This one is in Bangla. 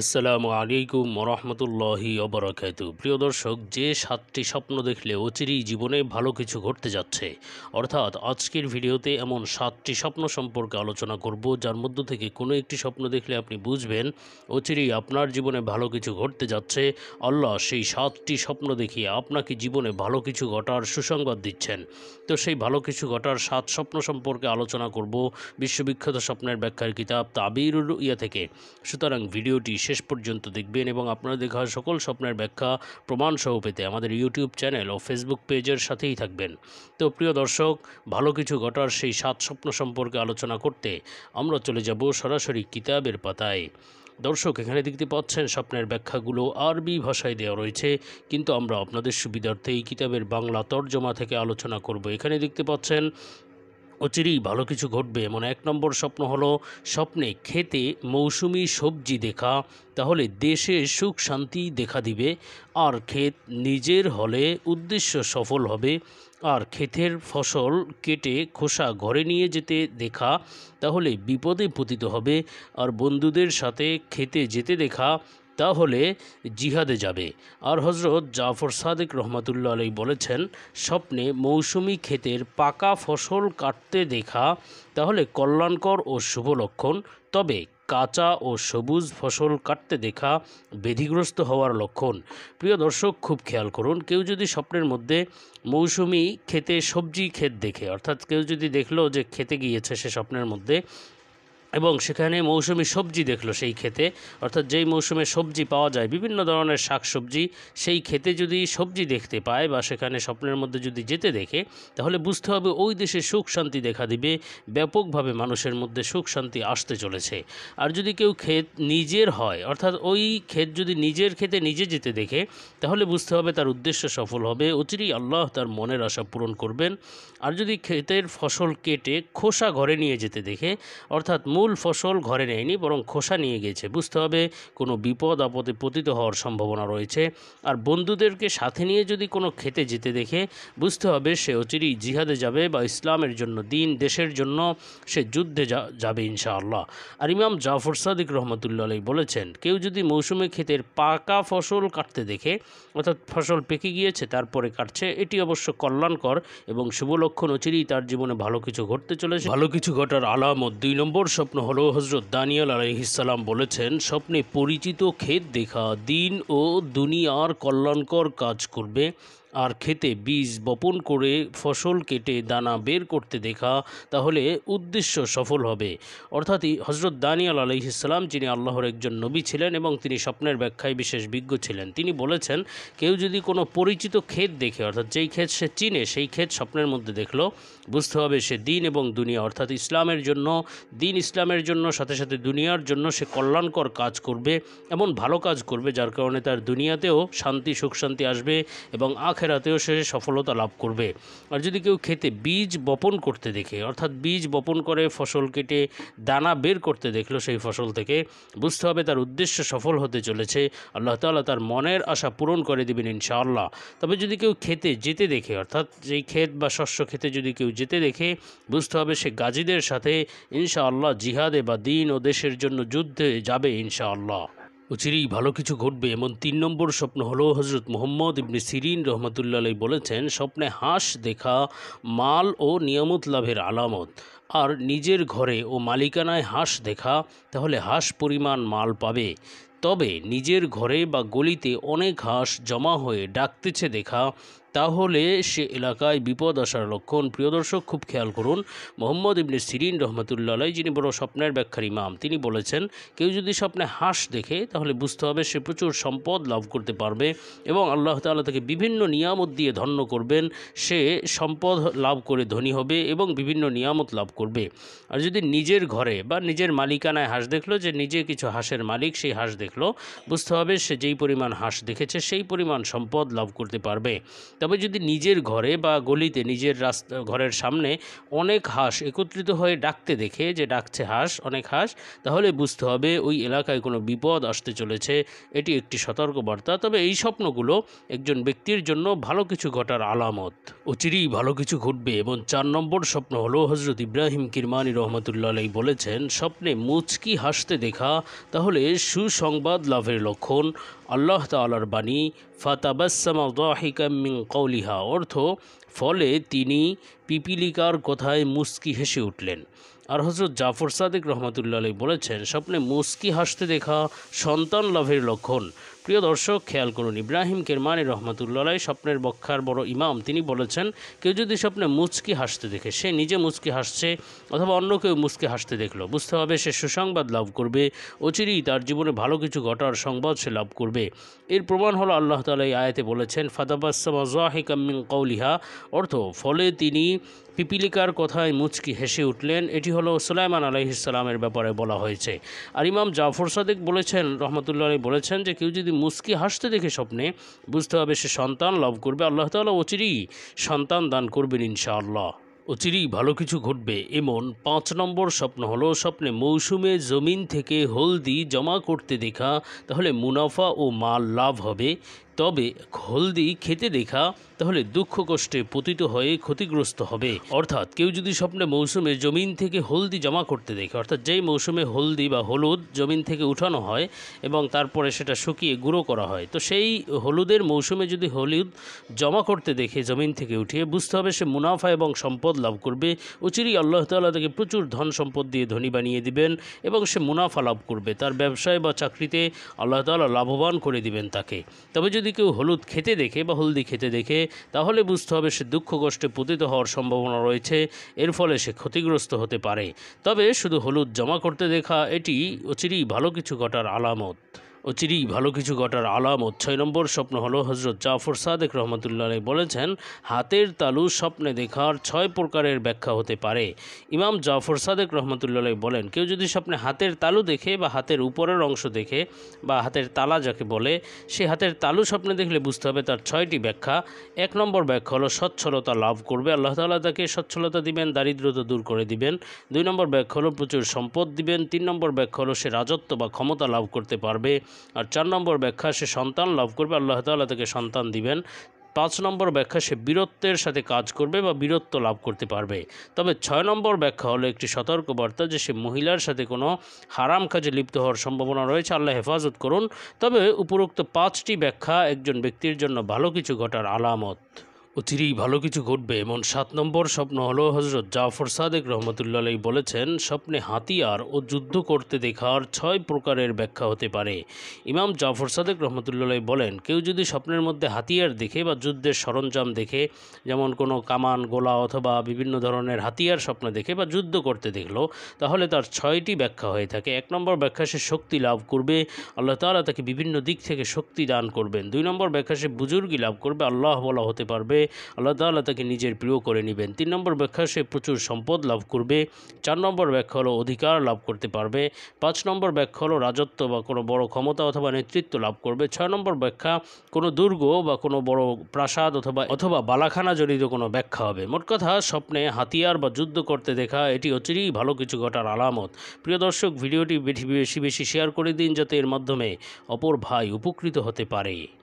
আসসালামু আলাইকুম রহমতুল্লাহি অবরাকাত প্রিয় দর্শক যে সাতটি স্বপ্ন দেখলে অচিরেই জীবনে ভালো কিছু ঘটতে যাচ্ছে অর্থাৎ আজকের ভিডিওতে এমন সাতটি স্বপ্ন সম্পর্কে আলোচনা করব যার মধ্য থেকে কোনো একটি স্বপ্ন দেখলে আপনি বুঝবেন অচিরেই আপনার জীবনে ভালো কিছু ঘটতে যাচ্ছে আল্লাহ সেই সাতটি স্বপ্ন দেখিয়ে আপনাকে জীবনে ভালো কিছু ঘটার সুসংবাদ দিচ্ছেন তো সেই ভালো কিছু ঘটার সাত স্বপ্ন সম্পর্কে আলোচনা করব বিশ্ববিখ্যাত স্বপ্নের ব্যাখ্যার কিতাব তাবিরুল ইয়া থেকে সুতরাং ভিডিওটি শেষ পর্যন্ত দেখবেন এবং আপনারা দেখা সকল স্বপ্নের ব্যাখ্যা প্রমাণসহ পেতে আমাদের ইউটিউব চ্যানেল ও ফেসবুক পেজের সাথেই থাকবেন তো প্রিয় দর্শক ভালো কিছু ঘটার সেই সাত স্বপ্ন সম্পর্কে আলোচনা করতে আমরা চলে যাব সরাসরি কিতাবের পাতায় দর্শক এখানে দেখতে পাচ্ছেন স্বপ্নের ব্যাখ্যাগুলো আরবি ভাষায় দেওয়া রয়েছে কিন্তু আমরা আপনাদের সুবিধার্থে এই কিতাবের বাংলা তর্জমা থেকে আলোচনা করব এখানে দেখতে পাচ্ছেন অচিরেই ভালো কিছু ঘটবে এমন এক নম্বর স্বপ্ন হলো স্বপ্নে খেতে মৌসুমি সবজি দেখা তাহলে দেশে সুখ শান্তি দেখা দিবে আর ক্ষেত নিজের হলে উদ্দেশ্য সফল হবে আর ক্ষেতের ফসল কেটে খোসা ঘরে নিয়ে যেতে দেখা তাহলে বিপদে পতিত হবে আর বন্ধুদের সাথে খেতে যেতে দেখা তাহলে জিহাদে যাবে আর হজরত জাফর সাদেক রহমাতুল্লা আলী বলেছেন স্বপ্নে মৌসুমি ক্ষেতের পাকা ফসল কাটতে দেখা তাহলে কল্যাণকর ও শুভ লক্ষণ তবে কাঁচা ও সবুজ ফসল কাটতে দেখা বেধিগ্রস্ত হওয়ার লক্ষণ প্রিয় দর্শক খুব খেয়াল করুন কেউ যদি স্বপ্নের মধ্যে মৌসুমি খেতে সবজি ক্ষেত দেখে অর্থাৎ কেউ যদি দেখলো যে খেতে গিয়েছে সে স্বপ্নের মধ্যে এবং সেখানে মৌসুমি সবজি দেখলো সেই খেতে অর্থাৎ যেই মৌসুমে সবজি পাওয়া যায় বিভিন্ন ধরনের শাকসবজি সেই খেতে যদি সবজি দেখতে পায় বা সেখানে স্বপ্নের মধ্যে যদি যেতে দেখে তাহলে বুঝতে হবে ওই দেশে সুখ শান্তি দেখা দিবে ব্যাপকভাবে মানুষের মধ্যে সুখ শান্তি আসতে চলেছে আর যদি কেউ ক্ষেত নিজের হয় অর্থাৎ ওই ক্ষেত যদি নিজের খেতে নিজে যেতে দেখে তাহলে বুঝতে হবে তার উদ্দেশ্য সফল হবে অচিরেই আল্লাহ তার মনের আশা পূরণ করবেন আর যদি ক্ষেতের ফসল কেটে খোসা ঘরে নিয়ে যেতে দেখে অর্থাৎ মূল ফুল ফসল ঘরে নেয়নি বরং খোসা নিয়ে গেছে বুঝতে হবে কোনো বিপদ আপদে পতিত হওয়ার সম্ভাবনা রয়েছে আর বন্ধুদেরকে সাথে নিয়ে যদি কোনো খেতে যেতে দেখে বুঝতে হবে সে অচিরেই জিহাদে যাবে বা ইসলামের জন্য দিন দেশের জন্য সে যুদ্ধে যাবে ইনশাআল্লাহ আর ইমাম জাফর সাদিক রহমতুল্লা আলাই বলেছেন কেউ যদি মৌসুমে ক্ষেতের পাকা ফসল কাটতে দেখে অর্থাৎ ফসল পেকে গিয়েছে তারপরে কাটছে এটি অবশ্য কল্যাণকর এবং শুভ লক্ষণ অচিরেই তার জীবনে ভালো কিছু ঘটতে চলেছে ভালো কিছু ঘটার আলামত দুই নম্বর স্বপ্ন হলো হজরত দানিয়াল আলহিসাল্লাম বলেছেন স্বপ্নে পরিচিত ক্ষেত দেখা দিন ও দুনিয়ার কল্যাণকর কাজ করবে আর খেতে বীজ বপন করে ফসল কেটে দানা বের করতে দেখা তাহলে উদ্দেশ্য সফল হবে অর্থাৎই হজরত দানিয়াল আলহিসাল্লাম যিনি আল্লাহর একজন নবী ছিলেন এবং তিনি স্বপ্নের ব্যাখ্যায় বিশেষ বিজ্ঞ ছিলেন তিনি বলেছেন কেউ যদি কোনো পরিচিত ক্ষেত দেখে অর্থাৎ যেই ক্ষেত সে চিনে সেই ক্ষেত স্বপ্নের মধ্যে দেখলো বুঝতে হবে সে দিন এবং দুনিয়া অর্থাৎ ইসলামের জন্য দিন ইসলামের জন্য সাথে সাথে দুনিয়ার জন্য সে কল্যাণকর কাজ করবে এমন ভালো কাজ করবে যার কারণে তার দুনিয়াতেও শান্তি সুখ শান্তি আসবে এবং আখের আখেরাতেও সে সফলতা লাভ করবে আর যদি কেউ খেতে বীজ বপন করতে দেখে অর্থাৎ বীজ বপন করে ফসল কেটে দানা বের করতে দেখলো সেই ফসল থেকে বুঝতে হবে তার উদ্দেশ্য সফল হতে চলেছে আল্লাহ তালা তার মনের আশা পূরণ করে দেবেন ইনশাআল্লাহ তবে যদি কেউ খেতে যেতে দেখে অর্থাৎ যেই ক্ষেত বা শস্য খেতে যদি কেউ যেতে দেখে বুঝতে হবে সে গাজীদের সাথে ইনশাআল্লাহ জিহাদে বা দিন ও দেশের জন্য যুদ্ধে যাবে ইনশাআল্লাহ চিরেই ভালো কিছু ঘটবে এমন তিন নম্বর স্বপ্ন হল হজরত মোহাম্মদ ইবনি সিরিন রহমতুল্লা বলেছেন স্বপ্নে হাঁস দেখা মাল ও নিয়ামত লাভের আলামত আর নিজের ঘরে ও মালিকানায় হাঁস দেখা তাহলে হাঁস পরিমাণ মাল পাবে তবে নিজের ঘরে বা গলিতে অনেক হাঁস জমা হয়ে ডাকতেছে দেখা তাহলে সে এলাকায় বিপদ আসার লক্ষণ প্রিয় দর্শক খুব খেয়াল করুন মোহাম্মদ ইবনে সিরিন রহমতুল্লাহ যিনি বড় স্বপ্নের ব্যাখ্যার ইমাম তিনি বলেছেন কেউ যদি স্বপ্নে হাঁস দেখে তাহলে বুঝতে হবে সে প্রচুর সম্পদ লাভ করতে পারবে এবং আল্লাহ তালা তাকে বিভিন্ন নিয়ামত দিয়ে ধন্য করবেন সে সম্পদ লাভ করে ধনী হবে এবং বিভিন্ন নিয়ামত লাভ করবে আর যদি নিজের ঘরে বা নিজের মালিকানায় হাঁস দেখলো যে নিজে কিছু হাঁসের মালিক সেই হাঁস দেখলো বুঝতে হবে সে যেই পরিমাণ হাঁস দেখেছে সেই পরিমাণ সম্পদ লাভ করতে পারবে তবে যদি নিজের ঘরে বা গলিতে নিজের রাস্তা ঘরের সামনে অনেক হাঁস একত্রিত হয়ে ডাকতে দেখে যে ডাকছে হাঁস অনেক হাঁস তাহলে বুঝতে হবে ওই এলাকায় কোনো বিপদ আসতে চলেছে এটি একটি সতর্কবার্তা তবে এই স্বপ্নগুলো একজন ব্যক্তির জন্য ভালো কিছু ঘটার আলামত অচিরেই ভালো কিছু ঘটবে এবং চার নম্বর স্বপ্ন হলো হজরত ইব্রাহিম কিরমানি রহমতুল্লাহ বলেছেন স্বপ্নে মুচকি হাসতে দেখা তাহলে সুসংবাদ লাভের লক্ষণ আল্লাহ তালার বাণী ফাতাবাসমা কৌলিহা অর্থ ফলে তিনি পিপিলিকার কথায় মুস্কি হেসে উঠলেন আর হজরত জাফর সাদেক রহমতুল্লাহ বলেছেন স্বপ্নে মুস্কি হাসতে দেখা সন্তান লাভের লক্ষণ প্রিয় দর্শক খেয়াল করুন ইব্রাহিম কেরমানি রহমতুল্লাহ স্বপ্নের বক্ষার বড় ইমাম তিনি বলেছেন কেউ যদি স্বপ্নে মুচকি হাসতে দেখে সে নিজে মুচকি হাসছে অথবা অন্য কেউ মুচকি হাসতে দেখলো বুঝতে হবে সে সুসংবাদ লাভ করবে অচিরেই তার জীবনে ভালো কিছু ঘটার সংবাদ সে লাভ করবে এর প্রমাণ হলো আল্লাহ তালা এই আয়াতে বলেছেন ফাদাবাসমিন কৌলিহা অর্থ ফলে তিনি পিপিলিকার কথায় মুচকি হেসে উঠলেন এটি হলো সুলাইমান আলাইহিসালামের ব্যাপারে বলা হয়েছে আর ইমাম জাফর সাদেক বলেছেন রহমতুল্লাহ বলেছেন যে কেউ যদি মুসকি হাসতে দেখে স্বপ্নে বুঝতে হবে সে সন্তান লাভ করবে আল্লাহ তালা অচিরেই সন্তান দান করবেন ইনশাআল্লাহ অচিরেই ভালো কিছু ঘটবে এমন পাঁচ নম্বর স্বপ্ন হলো স্বপ্নে মৌসুমে জমিন থেকে হলদি জমা করতে দেখা তাহলে মুনাফা ও মাল লাভ হবে তবে হলদি খেতে দেখা তাহলে দুঃখ কষ্টে পতিত হয়ে ক্ষতিগ্রস্ত হবে অর্থাৎ কেউ যদি স্বপ্নে মৌসুমে জমিন থেকে হলদি জমা করতে দেখে অর্থাৎ যেই মৌসুমে হলদি বা হলুদ জমিন থেকে উঠানো হয় এবং তারপরে সেটা শুকিয়ে গুঁড়ো করা হয় তো সেই হলুদের মৌসুমে যদি হলুদ জমা করতে দেখে জমিন থেকে উঠিয়ে বুঝতে হবে সে মুনাফা এবং সম্পদ লাভ করবে উচিরই আল্লাহ তাল্লাহ তাকে প্রচুর ধন সম্পদ দিয়ে ধনী বানিয়ে দিবেন এবং সে মুনাফা লাভ করবে তার ব্যবসায় বা চাকরিতে আল্লাহ তাল্লাহ লাভবান করে দিবেন তাকে তবে যদি যদি কেউ হলুদ খেতে দেখে বা হলদি খেতে দেখে তাহলে বুঝতে হবে সে দুঃখ কষ্টে পতিত হওয়ার সম্ভাবনা রয়েছে এর ফলে সে ক্ষতিগ্রস্ত হতে পারে তবে শুধু হলুদ জমা করতে দেখা এটি অচিরেই ভালো কিছু ঘটার আলামত অচিরেই ভালো কিছু ঘটার আলাম ও ছয় নম্বর স্বপ্ন হলো হজরত জাফর সাদেক রহমতুল্লাহ বলেছেন হাতের তালু স্বপ্নে দেখার ছয় প্রকারের ব্যাখ্যা হতে পারে ইমাম জাফর সাদেক রহমতুল্লাহ বলেন কেউ যদি স্বপ্নে হাতের তালু দেখে বা হাতের উপরের অংশ দেখে বা হাতের তালা যাকে বলে সে হাতের তালু স্বপ্নে দেখলে বুঝতে হবে তার ছয়টি ব্যাখ্যা এক নম্বর ব্যাখ্যা হলো সচ্ছলতা লাভ করবে আল্লাহ তালা তাকে সচ্ছলতা দিবেন দারিদ্রতা দূর করে দিবেন দুই নম্বর ব্যাখ্যা হলো প্রচুর সম্পদ দিবেন তিন নম্বর ব্যাখ্যা হলো সে রাজত্ব বা ক্ষমতা লাভ করতে পারবে আর চার নম্বর ব্যাখ্যা সে সন্তান লাভ করবে আল্লাহ তাল্লাহ তাকে সন্তান দিবেন পাঁচ নম্বর ব্যাখ্যা সে বীরত্বের সাথে কাজ করবে বা বীরত্ব লাভ করতে পারবে তবে ছয় নম্বর ব্যাখ্যা হলো একটি সতর্কবার্তা যে সে মহিলার সাথে কোনো হারাম কাজে লিপ্ত হওয়ার সম্ভাবনা রয়েছে আল্লাহ হেফাজত করুন তবে উপরোক্ত পাঁচটি ব্যাখ্যা একজন ব্যক্তির জন্য ভালো কিছু ঘটার আলামত অচিরেই ভালো কিছু ঘটবে এমন সাত নম্বর স্বপ্ন হল হজরত জাফর সাদেক রহমতুল্লাহ বলেছেন স্বপ্নে হাতিয়ার ও যুদ্ধ করতে দেখার ছয় প্রকারের ব্যাখ্যা হতে পারে ইমাম জাফর সাদেক রহমতুল্লাহ বলেন কেউ যদি স্বপ্নের মধ্যে হাতিয়ার দেখে বা যুদ্ধের সরঞ্জাম দেখে যেমন কোনো কামান গোলা অথবা বিভিন্ন ধরনের হাতিয়ার স্বপ্ন দেখে বা যুদ্ধ করতে দেখলো তাহলে তার ছয়টি ব্যাখ্যা হয়ে থাকে এক নম্বর ব্যাখ্যা সে শক্তি লাভ করবে আল্লাহ তালা তাকে বিভিন্ন দিক থেকে শক্তি দান করবেন দুই নম্বর ব্যাখ্যা সে বুজুর্গি লাভ করবে আল্লাহ বলা হতে পারবে আল্লাহ তাল্লাহ তাকে নিজের প্রিয় করে নেবেন তিন নম্বর ব্যাখ্যা সে প্রচুর সম্পদ লাভ করবে চার নম্বর ব্যাখ্যা হলো অধিকার লাভ করতে পারবে পাঁচ নম্বর ব্যাখ্যা হলো রাজত্ব বা কোনো বড় ক্ষমতা অথবা নেতৃত্ব লাভ করবে ছয় নম্বর ব্যাখ্যা কোনো দুর্গ বা কোনো বড় প্রাসাদ অথবা অথবা বালাখানা জড়িত কোনো ব্যাখ্যা হবে মোট কথা স্বপ্নে হাতিয়ার বা যুদ্ধ করতে দেখা এটি অচিরেই ভালো কিছু ঘটার আলামত প্রিয় দর্শক ভিডিওটি বেশি বেশি শেয়ার করে দিন যাতে এর মাধ্যমে অপর ভাই উপকৃত হতে পারে